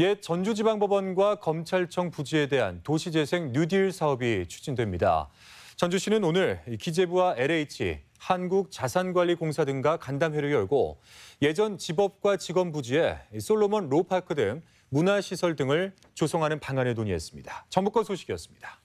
옛 전주지방법원과 검찰청 부지에 대한 도시재생 뉴딜 사업이 추진됩니다. 전주시는 오늘 기재부와 LH, 한국자산관리공사 등과 간담회를 열고 예전 집업과 직원 부지에 솔로몬 로파크 등 문화시설 등을 조성하는 방안을 논의했습니다. 전북권 소식이었습니다.